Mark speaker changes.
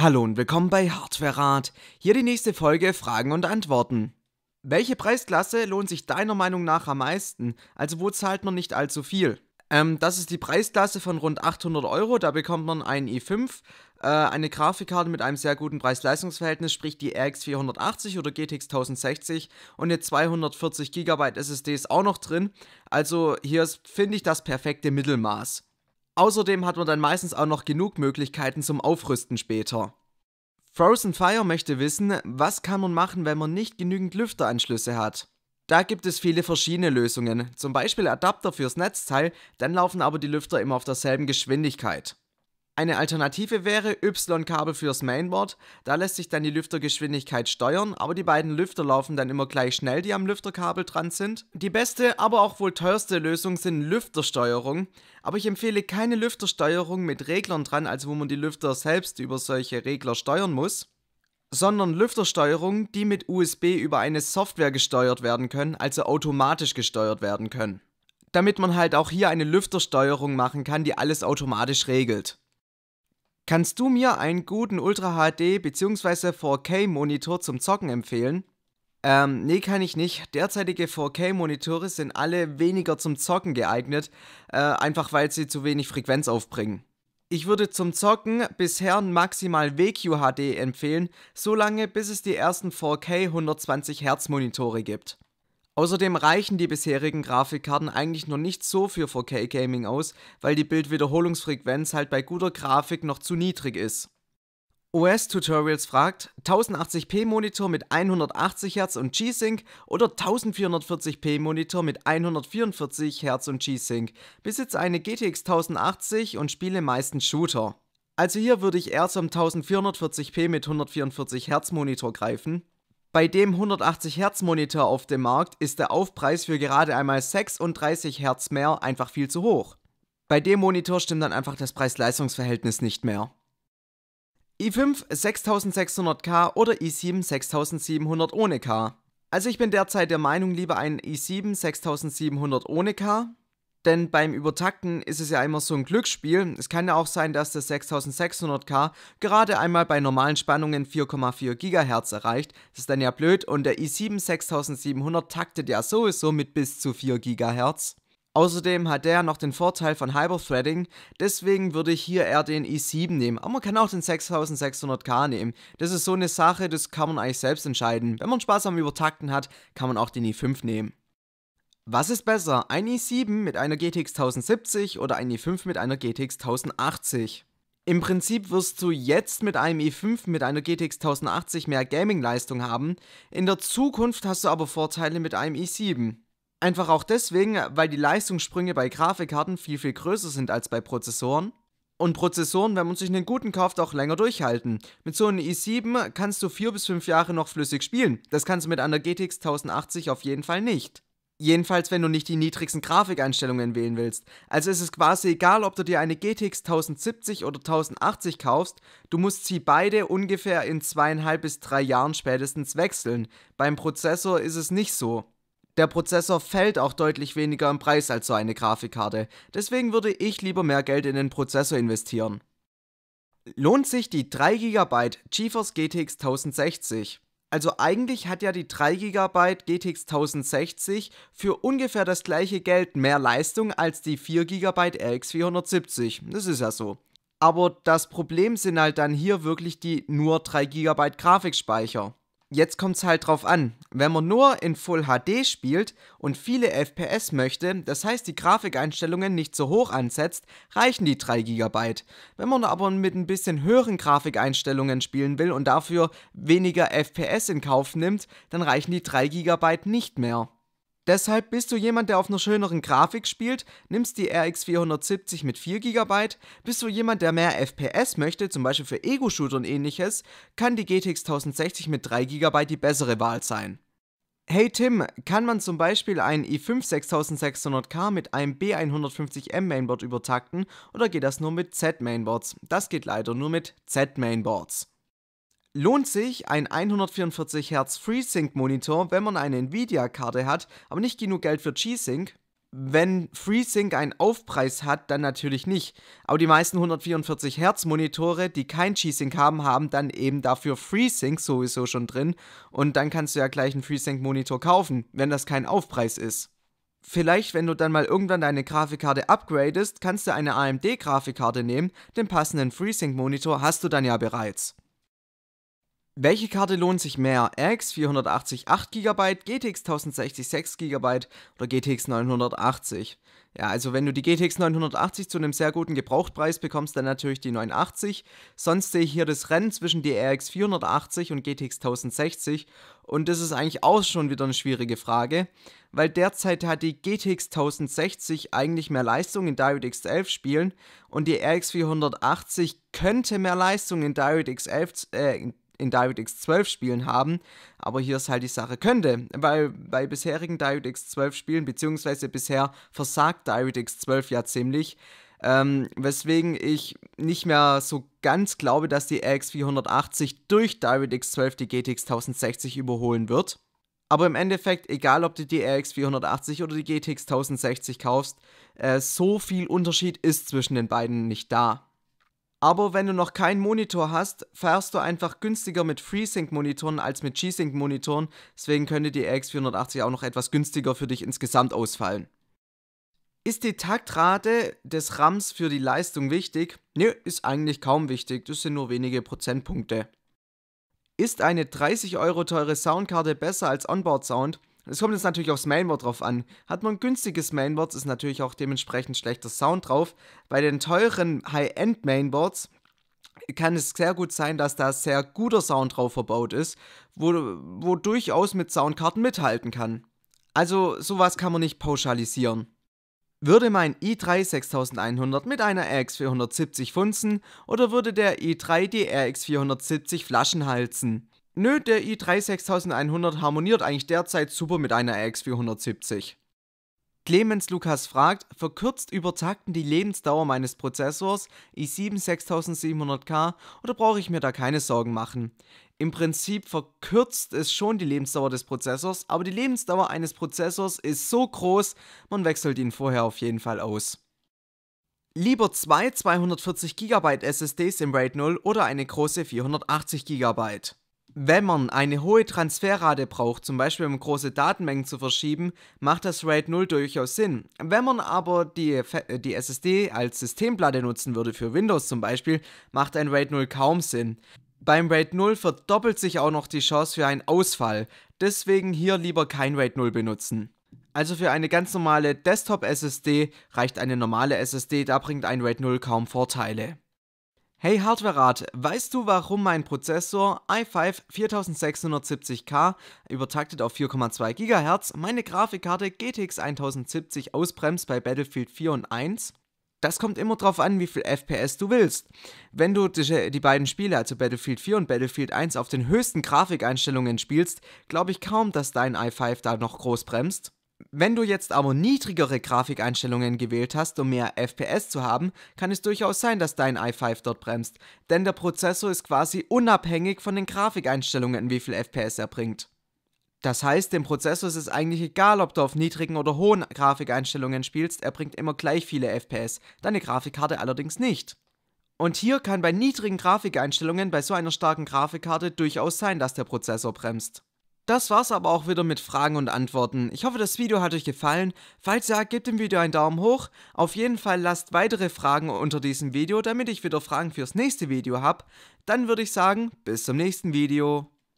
Speaker 1: Hallo und willkommen bei Hardware Rat. Hier die nächste Folge Fragen und Antworten. Welche Preisklasse lohnt sich deiner Meinung nach am meisten? Also wo zahlt man nicht allzu viel? Ähm, das ist die Preisklasse von rund 800 Euro. Da bekommt man einen i5, äh, eine Grafikkarte mit einem sehr guten Preis-Leistungs-Verhältnis, sprich die RX 480 oder GTX 1060 und eine 240 GB SSD ist auch noch drin. Also hier finde ich das perfekte Mittelmaß. Außerdem hat man dann meistens auch noch genug Möglichkeiten zum Aufrüsten später. Frozen Fire möchte wissen, was kann man machen, wenn man nicht genügend Lüfteranschlüsse hat. Da gibt es viele verschiedene Lösungen, zum Beispiel Adapter fürs Netzteil, dann laufen aber die Lüfter immer auf derselben Geschwindigkeit. Eine Alternative wäre Y-Kabel fürs Mainboard. Da lässt sich dann die Lüftergeschwindigkeit steuern, aber die beiden Lüfter laufen dann immer gleich schnell, die am Lüfterkabel dran sind. Die beste, aber auch wohl teuerste Lösung sind Lüftersteuerung. Aber ich empfehle keine Lüftersteuerung mit Reglern dran, also wo man die Lüfter selbst über solche Regler steuern muss sondern Lüftersteuerung, die mit USB über eine Software gesteuert werden können, also automatisch gesteuert werden können. Damit man halt auch hier eine Lüftersteuerung machen kann, die alles automatisch regelt. Kannst du mir einen guten Ultra HD bzw. 4K Monitor zum Zocken empfehlen? Ähm, nee, kann ich nicht. Derzeitige 4K-Monitore sind alle weniger zum Zocken geeignet, äh, einfach weil sie zu wenig Frequenz aufbringen. Ich würde zum Zocken bisher maximal WQHD empfehlen, solange bis es die ersten 4K 120 Hz Monitore gibt. Außerdem reichen die bisherigen Grafikkarten eigentlich noch nicht so für 4K Gaming aus, weil die Bildwiederholungsfrequenz halt bei guter Grafik noch zu niedrig ist. OS Tutorials fragt, 1080p Monitor mit 180 Hz und G-Sync oder 1440p Monitor mit 144 Hz und G-Sync. Besitze eine GTX 1080 und spiele meistens Shooter. Also hier würde ich eher zum 1440p mit 144 Hz Monitor greifen, bei dem 180 Hertz Monitor auf dem Markt ist der Aufpreis für gerade einmal 36 Hertz mehr einfach viel zu hoch. Bei dem Monitor stimmt dann einfach das Preis-Leistungs-Verhältnis nicht mehr. i5 6600K oder i7 6700 ohne K. Also ich bin derzeit der Meinung, lieber einen i7 6700 ohne K denn beim Übertakten ist es ja immer so ein Glücksspiel. Es kann ja auch sein, dass das 6600K gerade einmal bei normalen Spannungen 4,4 GHz erreicht. Das ist dann ja blöd und der i7 6700 taktet ja sowieso mit bis zu 4 GHz. Außerdem hat der noch den Vorteil von Hyperthreading, deswegen würde ich hier eher den i7 nehmen, aber man kann auch den 6600K nehmen. Das ist so eine Sache, das kann man eigentlich selbst entscheiden. Wenn man Spaß am Übertakten hat, kann man auch den i5 nehmen. Was ist besser, ein i7 mit einer GTX 1070 oder ein i5 mit einer GTX 1080? Im Prinzip wirst du jetzt mit einem i5 mit einer GTX 1080 mehr Gaming-Leistung haben, in der Zukunft hast du aber Vorteile mit einem i7. Einfach auch deswegen, weil die Leistungssprünge bei Grafikkarten viel viel größer sind als bei Prozessoren. Und Prozessoren, wenn man sich einen guten kauft, auch länger durchhalten. Mit so einem i7 kannst du 4 bis 5 Jahre noch flüssig spielen. Das kannst du mit einer GTX 1080 auf jeden Fall nicht. Jedenfalls, wenn du nicht die niedrigsten Grafikeinstellungen wählen willst. Also ist es quasi egal, ob du dir eine GTX 1070 oder 1080 kaufst, du musst sie beide ungefähr in zweieinhalb bis drei Jahren spätestens wechseln. Beim Prozessor ist es nicht so. Der Prozessor fällt auch deutlich weniger im Preis als so eine Grafikkarte. Deswegen würde ich lieber mehr Geld in den Prozessor investieren. Lohnt sich die 3 GB GeForce GTX 1060? Also eigentlich hat ja die 3 GB GTX 1060 für ungefähr das gleiche Geld mehr Leistung als die 4 GB RX 470. Das ist ja so. Aber das Problem sind halt dann hier wirklich die nur 3 GB Grafikspeicher. Jetzt kommt es halt drauf an. Wenn man nur in Full HD spielt und viele FPS möchte, das heißt die Grafikeinstellungen nicht so hoch ansetzt, reichen die 3 GB. Wenn man aber mit ein bisschen höheren Grafikeinstellungen spielen will und dafür weniger FPS in Kauf nimmt, dann reichen die 3 GB nicht mehr. Deshalb bist du jemand, der auf einer schöneren Grafik spielt, nimmst die RX 470 mit 4 GB, bist du jemand, der mehr FPS möchte, zum Beispiel für Ego-Shooter und ähnliches, kann die GTX 1060 mit 3 GB die bessere Wahl sein. Hey Tim, kann man zum Beispiel einen i5 6600K mit einem B150M Mainboard übertakten oder geht das nur mit Z-Mainboards? Das geht leider nur mit Z-Mainboards. Lohnt sich ein 144 Hz FreeSync Monitor, wenn man eine Nvidia-Karte hat, aber nicht genug Geld für G-Sync? Wenn FreeSync einen Aufpreis hat, dann natürlich nicht. Aber die meisten 144 Hz Monitore, die kein G-Sync haben, haben dann eben dafür FreeSync sowieso schon drin. Und dann kannst du ja gleich einen FreeSync Monitor kaufen, wenn das kein Aufpreis ist. Vielleicht, wenn du dann mal irgendwann deine Grafikkarte upgradest, kannst du eine AMD-Grafikkarte nehmen, den passenden FreeSync Monitor hast du dann ja bereits. Welche Karte lohnt sich mehr? RX 480 8 GB, GTX 1060 6 GB oder GTX 980? Ja, also wenn du die GTX 980 zu einem sehr guten Gebrauchtpreis bekommst, dann natürlich die 980. Sonst sehe ich hier das Rennen zwischen der RX 480 und GTX 1060 und das ist eigentlich auch schon wieder eine schwierige Frage, weil derzeit hat die GTX 1060 eigentlich mehr Leistung in Diode X11 spielen und die RX 480 könnte mehr Leistung in Diode X11 äh, in DirectX 12 Spielen haben. Aber hier ist halt die Sache, könnte, weil bei bisherigen DirectX 12 Spielen, beziehungsweise bisher versagt DirectX 12 ja ziemlich, ähm, weswegen ich nicht mehr so ganz glaube, dass die RX 480 durch DirectX 12 die GTX 1060 überholen wird. Aber im Endeffekt, egal ob du die RX 480 oder die GTX 1060 kaufst, äh, so viel Unterschied ist zwischen den beiden nicht da. Aber wenn du noch keinen Monitor hast, fährst du einfach günstiger mit FreeSync-Monitoren als mit G-Sync-Monitoren. Deswegen könnte die RX480 auch noch etwas günstiger für dich insgesamt ausfallen. Ist die Taktrate des RAMs für die Leistung wichtig? Nö, ist eigentlich kaum wichtig, das sind nur wenige Prozentpunkte. Ist eine 30 Euro teure Soundkarte besser als Onboard-Sound? Es kommt jetzt natürlich aufs Mainboard drauf an. Hat man ein günstiges Mainboard, ist natürlich auch dementsprechend schlechter Sound drauf. Bei den teuren High-End Mainboards kann es sehr gut sein, dass da sehr guter Sound drauf verbaut ist, wo, wo durchaus mit Soundkarten mithalten kann. Also sowas kann man nicht pauschalisieren. Würde mein i3 6100 mit einer RX 470 funzen oder würde der i3 die RX 470 Flaschen halsen? Nö, der i3 6100 harmoniert eigentlich derzeit super mit einer ax 470 Clemens Lukas fragt, verkürzt übertakten die Lebensdauer meines Prozessors i7 6700K oder brauche ich mir da keine Sorgen machen? Im Prinzip verkürzt es schon die Lebensdauer des Prozessors, aber die Lebensdauer eines Prozessors ist so groß, man wechselt ihn vorher auf jeden Fall aus. Lieber zwei 240 GB SSDs im RAID 0 oder eine große 480 GB. Wenn man eine hohe Transferrate braucht, zum Beispiel um große Datenmengen zu verschieben, macht das RAID 0 durchaus Sinn. Wenn man aber die, äh, die SSD als Systemplatte nutzen würde für Windows zum Beispiel, macht ein RAID 0 kaum Sinn. Beim RAID 0 verdoppelt sich auch noch die Chance für einen Ausfall, deswegen hier lieber kein RAID 0 benutzen. Also für eine ganz normale Desktop-SSD reicht eine normale SSD, da bringt ein RAID 0 kaum Vorteile. Hey Hardware-Rat, weißt du, warum mein Prozessor i5 4670K übertaktet auf 4,2 GHz meine Grafikkarte GTX 1070 ausbremst bei Battlefield 4 und 1? Das kommt immer drauf an, wie viel FPS du willst. Wenn du die, die beiden Spiele, also Battlefield 4 und Battlefield 1, auf den höchsten Grafikeinstellungen spielst, glaube ich kaum, dass dein i5 da noch groß bremst. Wenn du jetzt aber niedrigere Grafikeinstellungen gewählt hast, um mehr FPS zu haben, kann es durchaus sein, dass dein i5 dort bremst, denn der Prozessor ist quasi unabhängig von den Grafikeinstellungen, wie viel FPS er bringt. Das heißt, dem Prozessor ist es eigentlich egal, ob du auf niedrigen oder hohen Grafikeinstellungen spielst, er bringt immer gleich viele FPS, deine Grafikkarte allerdings nicht. Und hier kann bei niedrigen Grafikeinstellungen bei so einer starken Grafikkarte durchaus sein, dass der Prozessor bremst. Das war's aber auch wieder mit Fragen und Antworten. Ich hoffe, das Video hat euch gefallen. Falls ja, gebt dem Video einen Daumen hoch. Auf jeden Fall lasst weitere Fragen unter diesem Video, damit ich wieder Fragen fürs nächste Video habe. Dann würde ich sagen, bis zum nächsten Video.